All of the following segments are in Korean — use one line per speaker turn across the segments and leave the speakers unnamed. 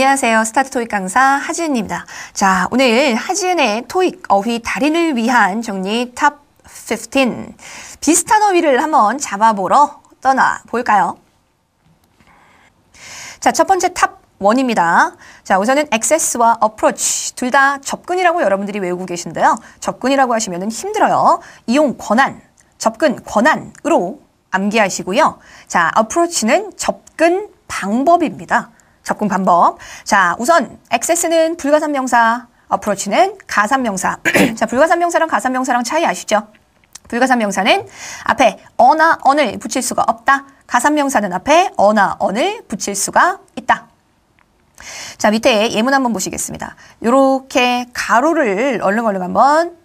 안녕하세요. 스타트 토익 강사 하지은입니다. 자, 오늘 하지은의 토익 어휘 달인을 위한 정리 탑 15. 비슷한 어휘를 한번 잡아보러 떠나볼까요? 자, 첫 번째 탑 1입니다. 자, 우선은 액세스와 어프로치 둘 다 접근이라고 여러분들이 외우고 계신데요. 접근이라고 하시면 힘들어요. 이용 권한, 접근 권한으로 암기하시고요. 자, 어프로치는 접근 방법입니다. 접근 방법. 자, 우선 액세스는 불가산명사, 어프로치는 가산명사. 자, 불가산명사랑 가산명사랑 차이 아시죠? 불가산명사는 앞에 어나 언을 붙일 수가 없다. 가산명사는 앞에 어나 언을 붙일 수가 있다. 자, 밑에 예문 한번 보시겠습니다. 요렇게 가로를 얼른얼른 한번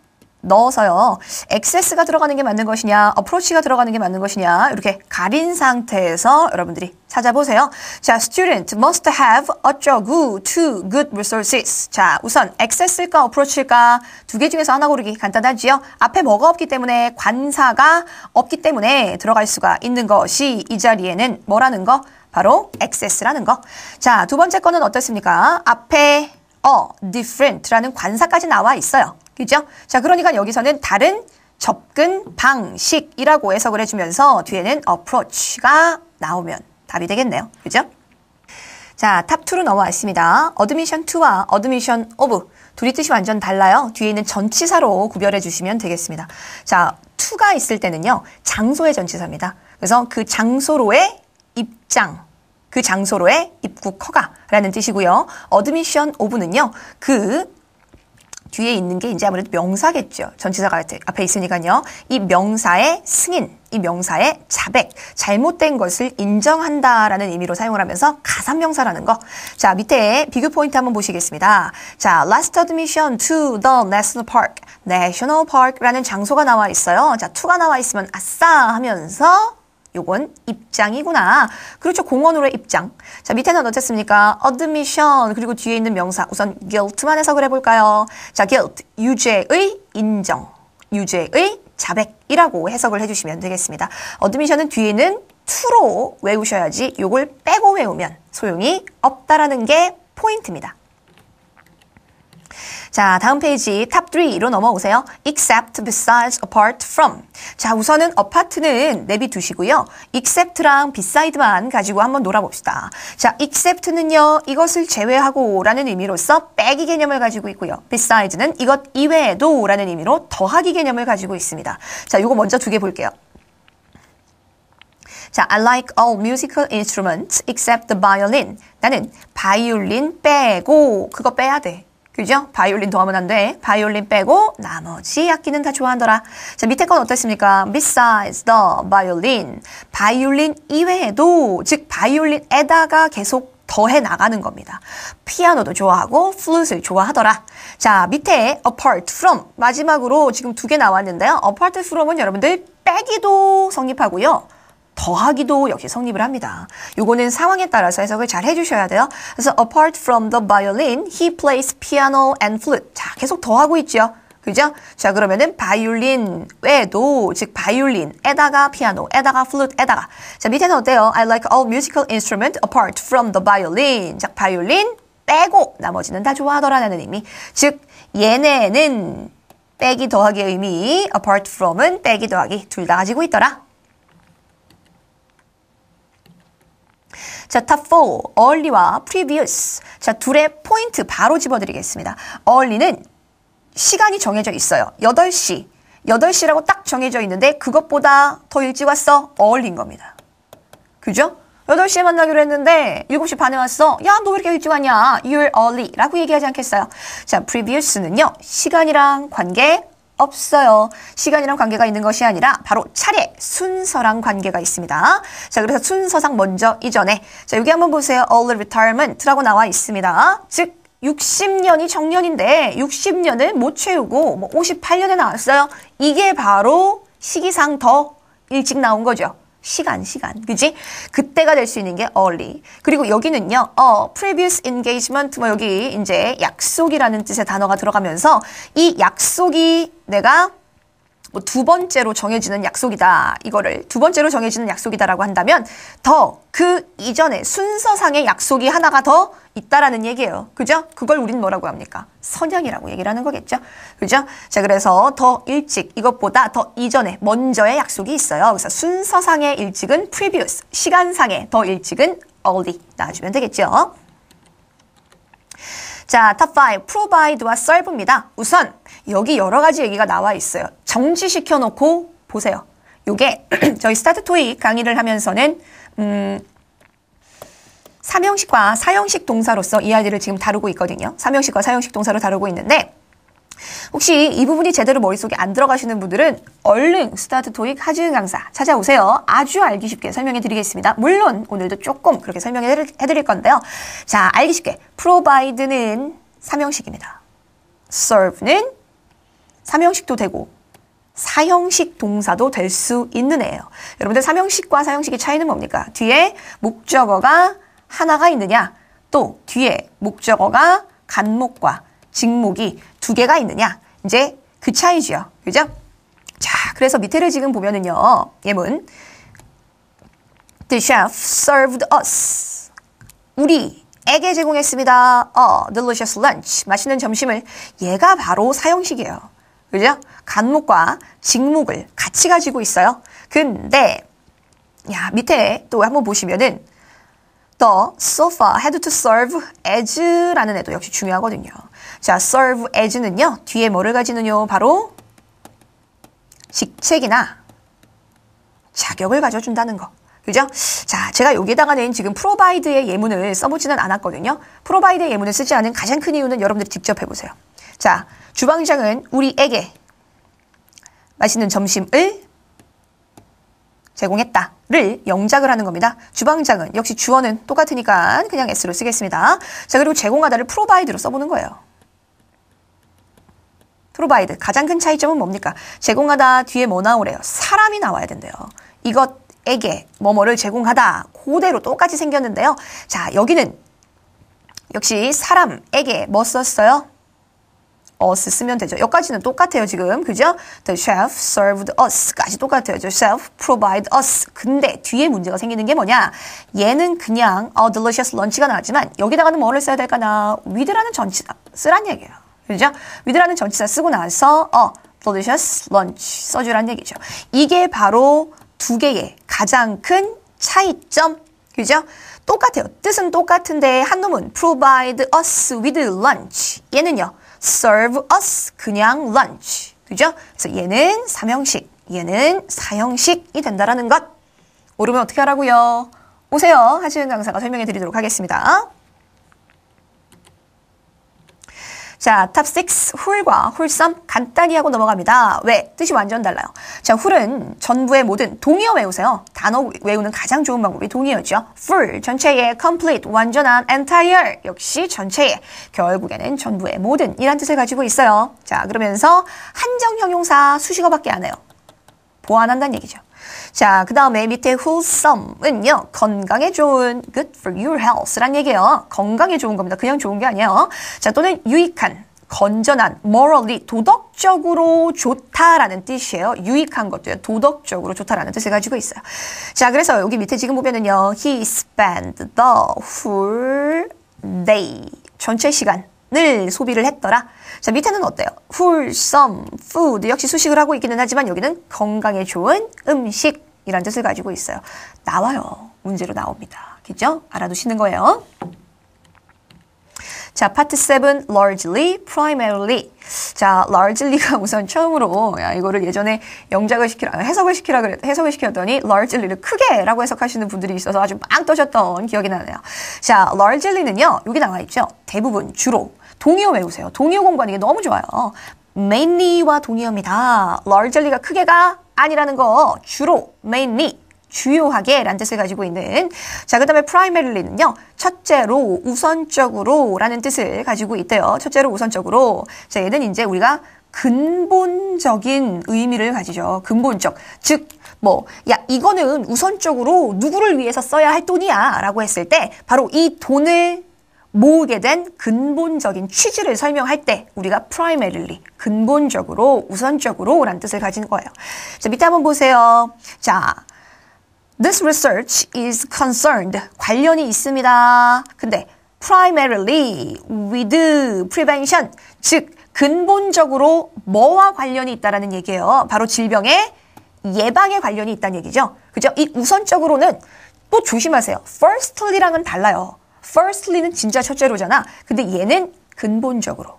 넣어서요. 액세스가 들어가는 게 맞는 것이냐, 어프로치가 들어가는 게 맞는 것이냐 이렇게 가린 상태에서 여러분들이 찾아보세요. 자, student must have 어쩌구 two good resources. 자, 우선 액세스일까 어프로치일까 두 개 중에서 하나 고르기 간단하지요. 앞에 뭐가 없기 때문에 관사가 없기 때문에 들어갈 수가 있는 것이 이 자리에는 뭐라는 거? 바로 액세스라는 거. 자, 두 번째 거는 어떻습니까? 앞에 어, different라는 관사까지 나와 있어요. 그죠? 자, 그러니까 여기서는 다른 접근 방식이라고 해석을 해주면서 뒤에는 approach가 나오면 답이 되겠네요. 그죠? 자, 탑2로 넘어왔습니다. admission t 와 admission of 둘이 뜻이 완전 달라요. 뒤에 있는 전치사로 구별해 주시면 되겠습니다. 자, t 가 있을 때는요. 장소의 전치사입니다. 그래서 그 장소로의 입장 그 장소로의 입국 허가라는 뜻이고요. 어드미션 오브는요. 그 뒤에 있는 게 이제 아무래도 명사겠죠. 전치사가 앞에 있으니까요. 이 명사의 승인, 이 명사의 자백, 잘못된 것을 인정한다라는 의미로 사용을 하면서 가산명사라는 거. 자, 밑에 비교 포인트 한번 보시겠습니다. 자, last admission to the national park, national park라는 장소가 나와 있어요. 자, to가 나와 있으면 아싸 하면서 요건 입장이구나. 그렇죠. 공원으로의 입장. 자, 밑에는 어땠습니까? admission. 그리고 뒤에 있는 명사. 우선 guilt만 해석을 해볼까요? 자, guilt. 유죄의 인정. 유죄의 자백이라고 해석을 해주시면 되겠습니다. admission은 뒤에는 to로 외우셔야지 요걸 빼고 외우면 소용이 없다라는 게 포인트입니다. 자, 다음 페이지 탑 3로 넘어오세요. except, besides, apart from. 자, 우선은 apart는 내비두시고요. except랑 beside만 가지고 한번 놀아봅시다. 자, except는요, 이것을 제외하고 라는 의미로서 빼기 개념을 가지고 있고요. besides는 이것 이외에도 라는 의미로 더하기 개념을 가지고 있습니다. 자, 요거 먼저 두 개 볼게요. 자, I like all musical instruments except the violin. 나는 바이올린 빼고 그거 빼야 돼. 그죠? 바이올린 더하면 안 돼. 바이올린 빼고 나머지 악기는 다 좋아한더라. 자, 밑에 건어떻습니까 Besides the violin. 바이올린 이외에도, 즉, 바이올린에다가 계속 더해 나가는 겁니다. 피아노도 좋아하고 플룻을 좋아하더라. 자, 밑에 apart from 마지막으로 지금 두 개 나왔는데요. apart from은 여러분들 빼기도 성립하고요. 더하기도 역시 성립을 합니다. 요거는 상황에 따라서 해석을 잘 해주셔야 돼요. 그래서 apart from the violin, he plays piano and flute. 자, 계속 더하고 있죠. 그죠? 자, 그러면은 바이올린 외에도 즉 바이올린에다가 피아노에다가 플루트에다가 자, 밑에는 어때요? I like all musical instrument s apart from the violin. 자, 바이올린 빼고 나머지는 다 좋아하더라라는 의미. 즉 얘네는 빼기 더하기의 의미 apart from은 빼기 더하기 둘 다 가지고 있더라. 자, 탑 4. 얼리와 previous. 자, 둘의 포인트 바로 집어드리겠습니다. 얼리는 시간이 정해져 있어요. 8시. 8시라고 딱 정해져 있는데 그것보다 더 일찍 왔어. 어울린 겁니다. 그죠? 8시에 만나기로 했는데 7시 반에 왔어. 야, 너 왜 이렇게 일찍 왔냐? You're early. 라고 얘기하지 않겠어요. 자, previous는요. 시간이랑 관계 없어요. 시간이랑 관계가 있는 것이 아니라 바로 차례, 순서랑 관계가 있습니다. 자, 그래서 순서상 먼저 이전에 자, 여기 한번 보세요. Early retirement라고 나와 있습니다. 즉 60년이 정년인데 60년을 못 채우고 뭐 58년에 나왔어요. 이게 바로 시기상 더 일찍 나온 거죠. 시간, 시간. 그지? 그때가 될 수 있는 게 early. 그리고 여기는요, 어, previous engagement, 뭐 여기 이제 약속이라는 뜻의 단어가 들어가면서 이 약속이 내가 뭐두 번째로 정해지는 약속이다. 이거를 두 번째로 정해지는 약속이다라고 한다면 더 그 이전에 순서상의 약속이 하나가 더 있다라는 얘기예요. 그죠? 그걸 우린 뭐라고 합니까? 선양이라고 얘기를 하는 거겠죠. 그죠? 자, 그래서 더 일찍 이것보다 더 이전에 먼저의 약속이 있어요. 그래서 순서상의 일찍은 previous, 시간상의 더 일찍은 early 나와주면 되겠죠. 자, 탑5 provide와 serve입니다. 우선 여기 여러 가지 얘기가 나와 있어요. 정지시켜 놓고 보세요. 요게 저희 스타트 토익 강의를 하면서는 음 삼형식과 사형식 동사로서 이 아이들을 지금 다루고 있거든요. 삼형식과 사형식 동사로 다루고 있는데 혹시 이 부분이 제대로 머릿속에 안 들어가시는 분들은 얼른 스타트 토익 하지은 강사 찾아오세요. 아주 알기 쉽게 설명해 드리겠습니다. 물론 오늘도 조금 그렇게 설명해 드릴 건데요. 자, 알기 쉽게 프로바이드는 삼형식입니다. serve는 3형식도 되고 사형식 동사도 될 수 있는 애예요. 여러분들 3형식과 사형식의 차이는 뭡니까? 뒤에 목적어가 하나가 있느냐, 또 뒤에 목적어가 간목과 직목이 두 개가 있느냐. 이제 그차이죠 그죠? 자, 그래서 밑에를 지금 보면은요. 예문. The chef served us. 우리에게 제공했습니다. 어, delicious lunch. 맛있는 점심을. 얘가 바로 사형식이에요. 그죠? 간목과 직목을 같이 가지고 있어요. 근데 야 밑에 또 한번 보시면은 the sofa had to serve as라는 애도 역시 중요하거든요. 자, serve as는요 뒤에 뭐를 가지는요? 바로 직책이나 자격을 가져준다는 거. 그죠? 자, 제가 여기에다가 낸 지금 프로바이드의 예문을 써보지는 않았거든요. 프로바이드의 예문을 쓰지 않은 가장 큰 이유는 여러분들이 직접 해보세요. 자, 주방장은 우리에게 맛있는 점심을 제공했다를 영작을 하는 겁니다. 주방장은 역시 주어는 똑같으니까 그냥 s로 쓰겠습니다. 자 그리고 제공하다를 프로바이드로 써보는 거예요. 프로바이드 가장 큰 차이점은 뭡니까? 제공하다 뒤에 뭐 나오래요? 사람이 나와야 된대요. 이것에게 뭐뭐를 제공하다 그대로 똑같이 생겼는데요. 자 여기는 역시 사람에게 뭐 썼어요? us 쓰면 되죠. 여기까지는 똑같아요, 지금. 그죠? The chef served us까지 똑같아요. The chef provide us. 근데 뒤에 문제가 생기는 게 뭐냐? 얘는 그냥 a 어, delicious lunch가 나왔지만 여기다가는 뭐를 써야 될까나? with라는 전치사 쓰란 얘기예요. 그죠? with라는 전치사 쓰고 나서 어, delicious lunch 써주란 얘기죠. 이게 바로 두 개의 가장 큰 차이점. 그죠? 똑같아요. 뜻은 똑같은데 한 놈은 provide us with lunch. 얘는요. serve us 그냥 lunch. 그죠? 그래서 얘는 3형식, 얘는 사형식이 된다라는 것. 오르면 어떻게 하라고요? 오세요. 하시는 강사가 설명해 드리도록 하겠습니다. 자, 탑6 훌과 훌썸 간단히 하고 넘어갑니다. 왜? 뜻이 완전 달라요. 자, 훌은 전부의 모든 동의어 외우세요. 단어 외우는 가장 좋은 방법이 동의어죠. f 전체의 complete 완전한 entire 역시 전체의 결국에는 전부의 모든 이란 뜻을 가지고 있어요. 자, 그러면서 한정 형용사 수식어밖에 안 해요. 보완한다는 얘기죠. 자, 그 다음에 밑에 w h o s o m e 은요 건강에 좋은, good for your health란 얘기예요. 건강에 좋은 겁니다. 그냥 좋은 게 아니에요. 자, 또는 유익한, 건전한, morally, 도덕적으로 좋다라는 뜻이에요. 유익한 것도요. 도덕적으로 좋다라는 뜻을 가지고 있어요. 자, 그래서 여기 밑에 지금 보면은요. He spent the full day. 전체 시간을 소비를 했더라. 자, 밑에는 어때요? wholesome food. 역시 수식을 하고 있기는 하지만 여기는 건강에 좋은 음식. 이란 뜻을 가지고 있어요. 나와요. 문제로 나옵니다. 그죠? 알아두시는 거예요. 자, 파트 7, largely, primarily. 자, largely가 우선 처음으로, 야, 이거를 예전에 영작을 시키라, 해석을 시키라 그랬, 해석을 시켰더니, largely를 크게 라고 해석하시는 분들이 있어서 아주 빵 떠셨던 기억이 나네요. 자, largely는요, 여기 나와 있죠? 대부분, 주로. 동의어 외우세요. 동의어 공부하는 게 너무 좋아요. mainly와 동의어입니다. largely가 크게가 아니라는 거 주로 mainly 주요하게 란 뜻을 가지고 있는 자그 다음에 primary는요 첫째로 우선적으로 라는 뜻을 가지고 있대요 첫째로 우선적으로 자 얘는 이제 우리가 근본적인 의미를 가지죠 근본적 즉 뭐, 야, 이거는 우선적으로 누구를 위해서 써야 할 돈이야. 라고 했을 때, 바로 이 돈을 모으게 된 근본적인 취지를 설명할 때 우리가 primarily, 근본적으로, 우선적으로 라는 뜻을 가진 거예요. 자, 밑에 한번 보세요. 자, this research is concerned. 관련이 있습니다. 근데 primarily with prevention, 즉 근본적으로 뭐와 관련이 있다라는 얘기예요. 바로 질병의 예방에 관련이 있다는 얘기죠. 그죠? 이 우선적으로는 또 조심하세요. firstly랑은 달라요. firstly는 진짜 첫째로잖아. 근데 얘는 근본적으로.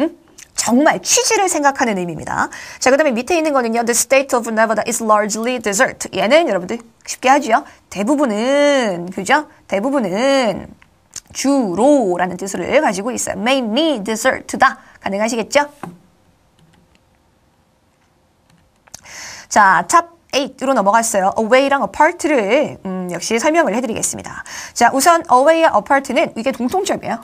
응? 정말 취지를 생각하는 의미입니다. 자, 그 다음에 밑에 있는 거는요. The state of Nevada is largely desert. 얘는 여러분들 쉽게 하지요 대부분은, 그죠? 대부분은 주로라는 뜻을 가지고 있어요. mainly desert다. 가능하시겠죠? 자, 탑 8로 넘어갔어요. away랑 apart를 음, 역시 설명을 해드리겠습니다. 자, 우선 away와 apart는 이게 동통점이에요.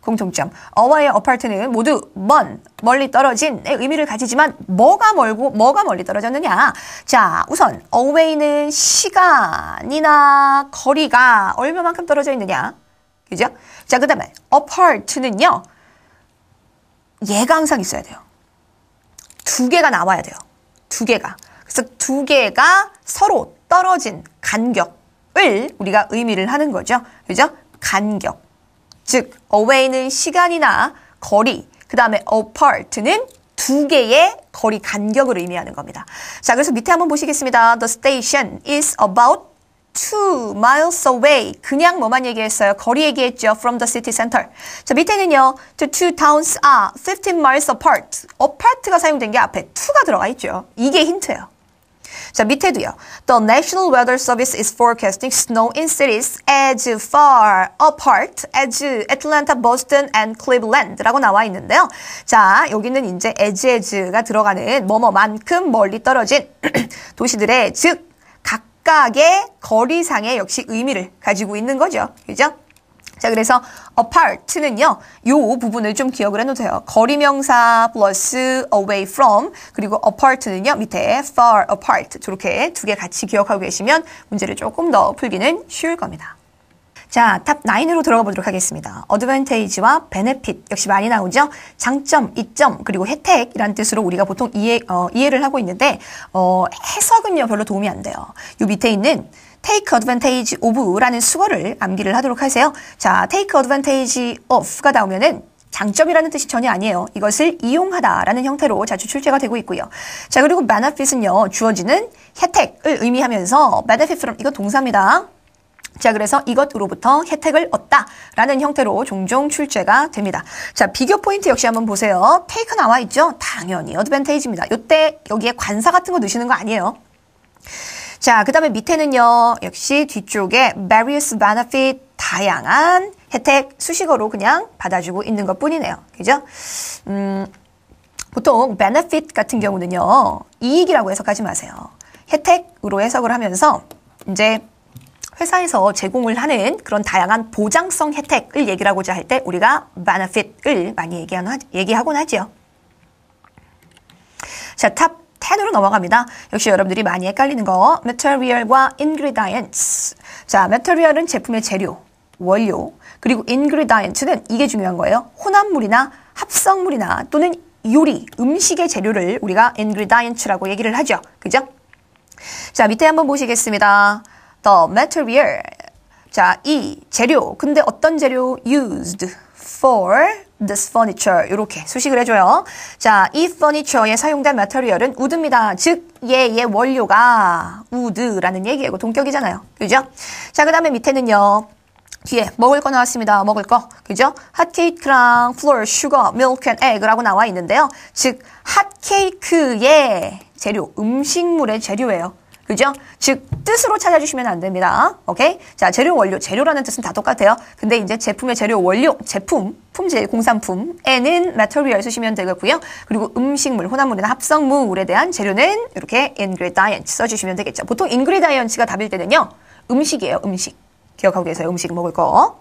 공통점. away와 apart는 모두 먼, 멀리 떨어진의 의미를 가지지만 뭐가 멀고 뭐가 멀리 떨어졌느냐. 자, 우선 away는 시간이나 거리가 얼마만큼 떨어져 있느냐. 그죠? 자, 그 다음에 apart는요. 얘가 항상 있어야 돼요. 두 개가 나와야 돼요. 두 개가. 즉두 개가 서로 떨어진 간격을 우리가 의미를 하는 거죠. 그죠? 간격. 즉 away는 시간이나 거리, 그 다음에 apart는 두 개의 거리 간격을 의미하는 겁니다. 자, 그래서 밑에 한번 보시겠습니다. The station is about two miles away. 그냥 뭐만 얘기했어요? 거리 얘기했죠. From the city center. 자, 밑에는요. The two towns are 15 miles apart. apart가 사용된 게 앞에 two가 들어가 있죠. 이게 힌트예요. 자, 밑에도요. The National Weather Service is forecasting snow in cities as far apart as Atlanta, Boston and Cleveland라고 나와 있는데요. 자, 여기는 이제 as as가 들어가는 뭐뭐만큼 멀리 떨어진 도시들의 즉 각각의 거리상의 역시 의미를 가지고 있는 거죠. 그죠? 자, 그래서 apart는요. 요 부분을 좀 기억을 해놓으세요. 거리 명사 플러스 away from 그리고 apart는요. 밑에 far apart 저렇게 두 개 같이 기억하고 계시면 문제를 조금 더 풀기는 쉬울 겁니다. 자, 탑 9으로 들어가 보도록 하겠습니다. 어드밴테이지와 베네핏 역시 많이 나오죠. 장점, 이점, 그리고 혜택이란 뜻으로 우리가 보통 이해 어, 이해를 하고 있는데 어, 해석은요 별로 도움이 안 돼요. 요 밑에 있는 take advantage of라는 수거를 암기를 하도록 하세요. 자, take advantage of가 나오면은 장점이라는 뜻이 전혀 아니에요. 이것을 이용하다라는 형태로 자주 출제가 되고 있고요. 자, 그리고 benefit은요. 주어지는 혜택을 의미하면서 benefit from 이거 동사입니다. 자, 그래서 이것으로부터 혜택을 얻다라는 형태로 종종 출제가 됩니다. 자, 비교 포인트 역시 한번 보세요. 테이크 나와 있죠? 당연히 어드밴테이지입니다. 요때 여기에 관사 같은 거 넣으시는 거 아니에요. 자, 그 다음에 밑에는요. 역시 뒤쪽에 various benefit, 다양한 혜택 수식어로 그냥 받아주고 있는 것 뿐이네요. 그죠? 음, 보통 benefit 같은 경우는요. 이익이라고 해석하지 마세요. 혜택으로 해석을 하면서 이제 회사에서 제공을 하는 그런 다양한 보장성 혜택을 얘기를 하고자 할 때 우리가 benefit을 많이 얘기하곤 하지요. 자, 탑 10으로 넘어갑니다. 역시 여러분들이 많이 헷갈리는 거 material과 ingredients. 자, material은 제품의 재료, 원료, 그리고 ingredients는 이게 중요한 거예요. 혼합물이나 합성물이나 또는 요리, 음식의 재료를 우리가 ingredients라고 얘기를 하죠. 그죠? 자, 밑에 한번 보시겠습니다. the material. 자, 이 재료. 근데 어떤 재료 used? for this furniture 이렇게 수식을 해줘요. 자, 이 furniture에 사용된 material은 우드입니다. 즉 얘의 원료가 우드라는 얘기고 동격이잖아요. 그죠? 자, 그 다음에 밑에는요. 뒤에 먹을 거 나왔습니다. 먹을 거. 그죠? 핫케이크랑 flour, sugar, milk and egg라고 나와 있는데요. 즉 핫케이크의 재료, 음식물의 재료예요. 그죠? 즉 뜻으로 찾아주시면 안 됩니다. 오케이? 자 재료 원료 재료라는 뜻은 다 똑같아요. 근데 이제 제품의 재료 원료 제품 품질 공산품에는 material 쓰시면 되겠고요. 그리고 음식물 혼합물이나 합성물에 대한 재료는 이렇게 ingredient 써주시면 되겠죠. 보통 i n g r e d i e n t 가 답일 때는요 음식이에요 음식 기억하고 계세요 음식 먹을 거.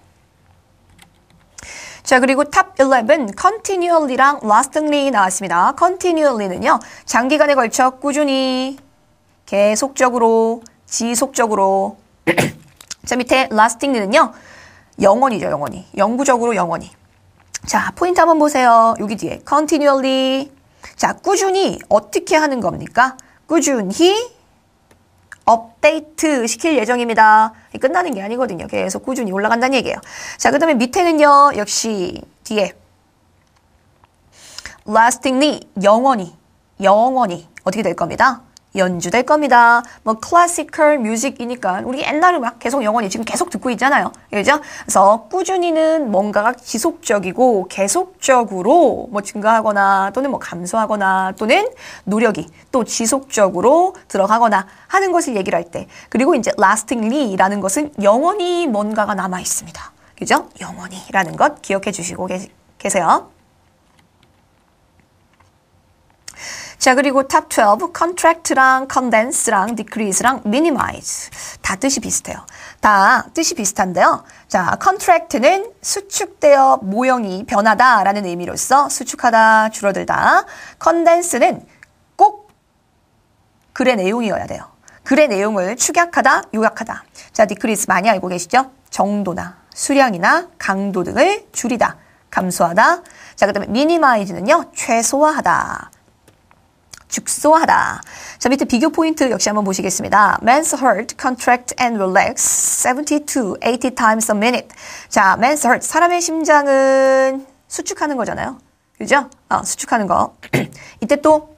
자, 그리고 탑 11, continually랑 lastingly 나왔습니다. continually는요, 장기간에 걸쳐 꾸준히 계속적으로, 지속적으로. 자, 밑에 lasting는요. 영원이죠, 영원히. 영구적으로 영원히. 자, 포인트 한번 보세요. 여기 뒤에 continually. 자, 꾸준히 어떻게 하는 겁니까? 꾸준히 업데이트 시킬 예정입니다. 끝나는 게 아니거든요. 계속 꾸준히 올라간다는 얘기예요. 자, 그 다음에 밑에는요. 역시 뒤에 lastingly 영원히 영원히 어떻게 될 겁니다. 연주될 겁니다. 뭐 클래시컬 뮤직이니까 우리 옛날에 막 계속 영원히 지금 계속 듣고 있잖아요. 그죠? 그래서 꾸준히는 뭔가가 지속적이고 계속적으로 뭐 증가하거나 또는 뭐 감소하거나 또는 노력이 또 지속적으로 들어가거나 하는 것을 얘기를 할 때 그리고 이제 lastingly라는 것은 영원히 뭔가가 남아 있습니다. 그죠? 영원히라는 것 기억해 주시고 계세요. 자 그리고 탑 12 contract랑 condense랑 decrease랑 minimize 다 뜻이 비슷해요. 다 뜻이 비슷한데요. 자 contract는 수축되어 모형이 변하다라는 의미로써 수축하다 줄어들다. condense는 꼭 글의 내용이어야 돼요. 글의 내용을 축약하다 요약하다. 자 decrease 많이 알고 계시죠? 정도나 수량이나 강도 등을 줄이다. 감소하다. 자, 그 다음에 미니마이즈는요, 최소화하다. 축소하다. 자, 밑에 비교 포인트 역시 한번 보시겠습니다. Man's heart contract and relax 72, 80 times a minute. 자, man's heart, 사람의 심장은 수축하는 거잖아요. 그죠? 아, 수축하는 거. 이때 또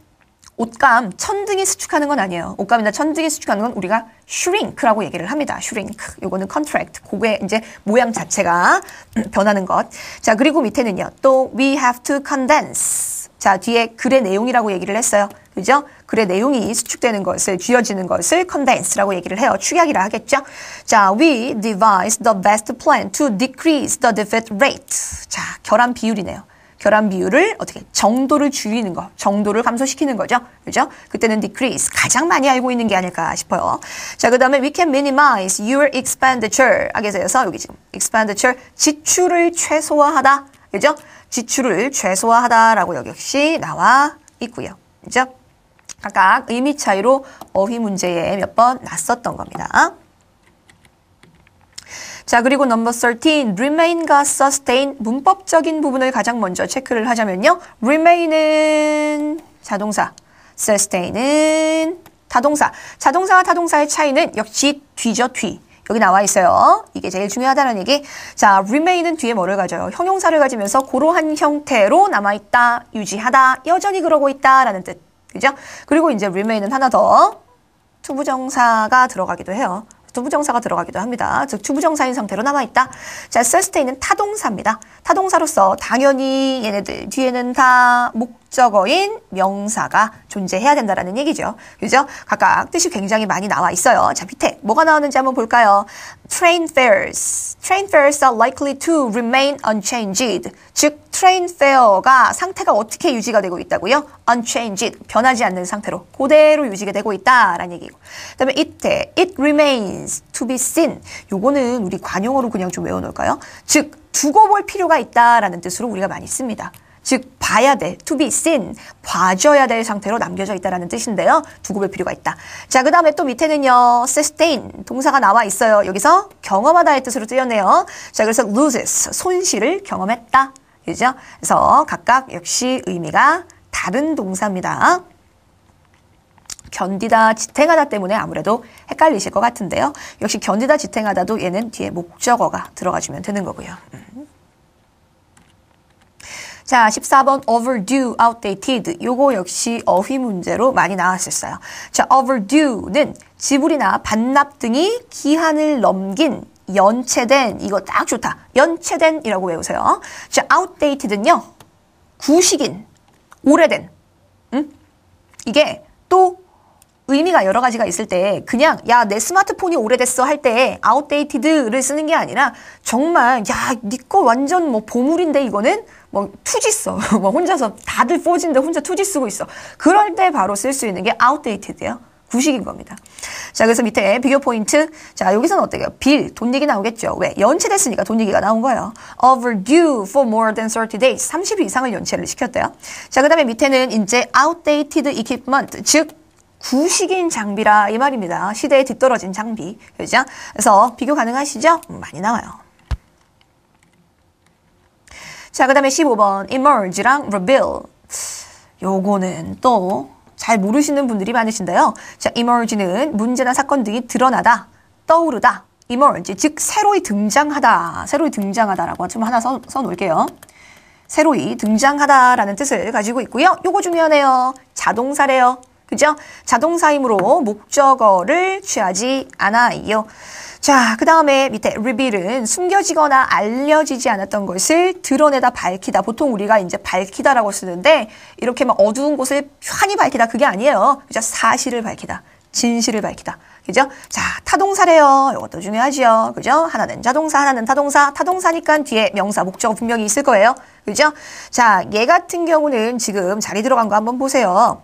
옷감, 천등이 수축하는 건 아니에요. 옷감이나 천등이 수축하는 건 우리가 shrink라고 얘기를 합니다. shrink. 요거는 contract. 고게 이제 모양 자체가 변하는 것. 자, 그리고 밑에는요. 또 we have to condense. 자, 뒤에 글의 내용이라고 얘기를 했어요. 그죠? 글의 내용이 수축되는 것을, 쥐어지는 것을 condense라고 얘기를 해요. 축약이라 하겠죠? 자, we devised the best plan to decrease the defect rate. 자, 결함 비율이네요. 결함 비율을 어떻게 정도를 줄이는 거, 정도를 감소시키는 거죠. 그죠? 그때는 decrease 가장 많이 알고 있는 게 아닐까 싶어요. 자, 그다음에 we can minimize your expenditure. 알겠어서 아, 여기 지금 expenditure 지출을 최소화하다. 그죠? 지출을 최소화하다라고 역시 나와 있고요. 그죠? 각각 의미 차이로 어휘 문제에 몇 번 났었던 겁니다. 자, 그리고 넘버 13, remain과 sustain, 문법적인 부분을 가장 먼저 체크를 하자면요. remain은 자동사, sustain은 타동사. 자동사와 타동사의 차이는 역시 뒤죠, 뒤. 여기 나와 있어요. 이게 제일 중요하다는 얘기. 자, remain은 뒤에 뭐를 가져요? 형용사를 가지면서 고로한 형태로 남아있다, 유지하다, 여전히 그러고 있다라는 뜻. 그죠? 그리고 이제 remain은 하나 더 투부정사가 들어가기도 해요. 주부정사가 들어가기도 합니다. 즉 주부정사인 상태로 남아있다. 자, 셀스테이는 타동사입니다. 타동사로서 당연히 얘네들 뒤에는 다 목적어인 명사가 존재해야 된다라는 얘기죠. 그죠? 각각 뜻이 굉장히 많이 나와 있어요. 자, 밑에 뭐가 나오는지 한번 볼까요? train fares. train fares are likely to remain unchanged. 즉, train fare가 상태가 어떻게 유지가 되고 있다고요? unchanged. 변하지 않는 상태로 그대로 유지가 되고 있다라는 얘기고. 그다음에 이때 it remains to be seen. 요거는 우리 관용어로 그냥 좀 외워 놓을까요? 즉, 두고 볼 필요가 있다라는 뜻으로 우리가 많이 씁니다. 즉 봐야 돼. to be seen. 봐줘야 될 상태로 남겨져 있다는 뜻인데요. 두고 볼 필요가 있다. 자, 그다음에 또 밑에는요. sustain 동사가 나와 있어요. 여기서 경험하다의 뜻으로 뜨였네요. 자, 그래서 loses 손실을 경험했다. 그죠? 그래서 각각 역시 의미가 다른 동사입니다. 견디다, 지탱하다 때문에 아무래도 헷갈리실 것 같은데요. 역시 견디다, 지탱하다도 얘는 뒤에 목적어가 들어가주면 되는 거고요. 음. 자, 14번 overdue, outdated. 요거 역시 어휘 문제로 많이 나왔었어요. 자, overdue는 지불이나 반납 등이 기한을 넘긴 연체된 이거 딱 좋다. 연체된이라고 외우세요. 자, outdated는요. 구식인, 오래된. 음? 이게 또 의미가 여러 가지가 있을 때 그냥 야 내 스마트폰이 오래됐어 할 때 o u t d a t e d 를 쓰는 게 아니라 정말 야니거 네 완전 뭐 보물인데 이거는 뭐 투지 써. 뭐 혼자서 다들 4G인데 혼자 투지 쓰고 있어. 그럴 때 바로 쓸 수 있는 게 아웃데이트드예요. 구식인 겁니다. 자, 그래서 밑에 비교 포인트. 자, 여기서는 어때요? 빌, 돈 얘기 나오겠죠. 왜? 연체됐으니까 돈 얘기가 나온 거예요. overdue for more than 30 days. 30일 이상을 연체를 시켰대요. 자, 그 다음에 밑에는 이제 outdated equipment, 즉, 구식인 장비라 이 말입니다. 시대에 뒤떨어진 장비. 그죠? 그래서 비교 가능하시죠? 음, 많이 나와요. 자, 그 다음에 15번 emerge랑 reveal. 요거는 또 잘 모르시는 분들이 많으신데요. 자, emerge는 문제나 사건 등이 드러나다, 떠오르다, emerge, 즉 새로이 등장하다, 새로이 등장하다라고 좀 하나 써, 써놓을게요. 새로이 등장하다라는 뜻을 가지고 있고요. 요거 중요하네요. 자동사래요. 그죠? 자동사임으로 목적어를 취하지 않아요. 자, 그 다음에 밑에 reveal은 숨겨지거나 알려지지 않았던 것을 드러내다 밝히다. 보통 우리가 이제 밝히다라고 쓰는데 이렇게 막 어두운 곳을 환히 밝히다 그게 아니에요. 그죠? 사실을 밝히다. 진실을 밝히다. 그죠? 자, 타동사래요. 이것도 중요하죠 그죠? 하나는 자동사, 하나는 타동사. 타동사니까 뒤에 명사, 목적어 분명히 있을 거예요. 그죠? 자, 얘 같은 경우는 지금 자리 들어간 거 한번 보세요.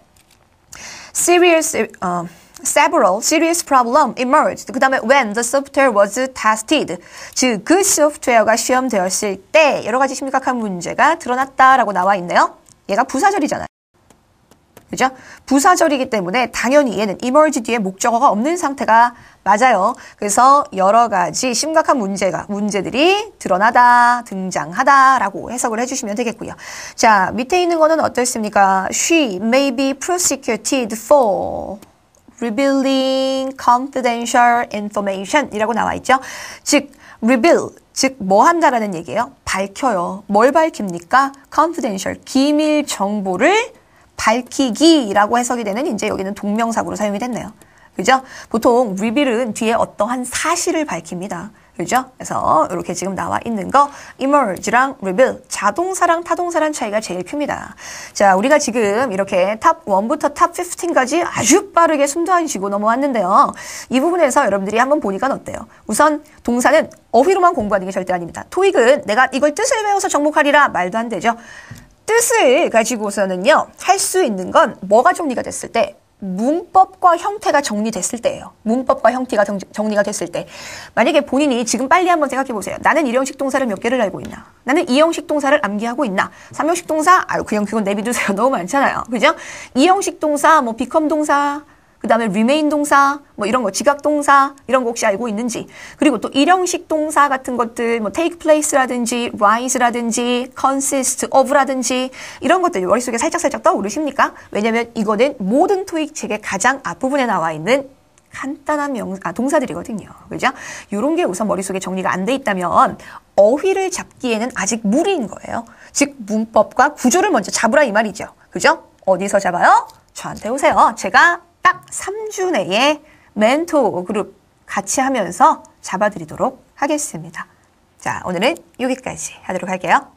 serious 어, several serious problem emerged. 그 다음에 when the software was tested. 즉, 그 소프트웨어가 시험되었을 때 여러 가지 심각한 문제가 드러났다라고 나와 있네요. 얘가 부사절이잖아요. 그죠? 부사절이기 때문에 당연히 얘는 emerge 뒤에 목적어가 없는 상태가 맞아요. 그래서 여러 가지 심각한 문제가, 문제들이 드러나다, 등장하다라고 해석을 해주시면 되겠고요. 자, 밑에 있는 거는 어떻습니까? She may be prosecuted for revealing confidential information 이라고 나와 있죠. 즉, reveal, 즉, 뭐 한다라는 얘기예요? 밝혀요. 뭘 밝힙니까? confidential, 기밀 정보를 밝히기라고 해석이 되는 이제 여기는 동명사구로 사용이 됐네요. 그죠? 보통 reveal은 뒤에 어떠한 사실을 밝힙니다. 그죠? 그래서 이렇게 지금 나와 있는 거 emerge랑 reveal 자동사랑 타동사랑 차이가 제일 큽니다. 자, 우리가 지금 이렇게 탑 1부터 탑 15까지 아주 빠르게 순도안쉬고 넘어왔는데요. 이 부분에서 여러분들이 한번 보니까 어때요? 우선 동사는 어휘로만 공부하는 게 절대 아닙니다. 토익은 내가 이걸 뜻을 배워서 정복하리라 말도 안 되죠. 뜻을 가지고서는요, 할 수 있는 건 뭐가 정리가 됐을 때, 문법과 형태가 정리됐을 때예요. 문법과 형태가 정리, 가 됐을 때. 만약에 본인이 지금 빨리 한번 생각해 보세요. 나는 일형식 동사를 몇 개를 알고 있나? 나는 이형식 동사를 암기하고 있나? 삼형식 동사? 아유, 그냥 그건 내비두세요. 너무 많잖아요. 그죠? 이형식 동사, 뭐 비컴 동사, 그 다음에 remain 동사, 뭐 이런 거 지각 동사 이런 거 혹시 알고 있는지 그리고 또 일형식 동사 같은 것들 뭐 take place라든지 rise라든지 consist of라든지 이런 것들이 머릿속에 살짝살짝 떠오르십니까? 왜냐면 이거는 모든 토익 책의 가장 앞부분에 나와 있는 간단한 명, 아, 동사들이거든요. 그죠? 요런 게 우선 머릿속에 정리가 안 돼 있다면 어휘를 잡기에는 아직 무리인 거예요. 즉, 문법과 구조를 먼저 잡으라 이 말이죠. 그죠? 어디서 잡아요? 저한테 오세요. 제가 딱 3주 내에 멘토 그룹 같이 하면서 잡아드리도록 하겠습니다. 자, 오늘은 여기까지 하도록 할게요.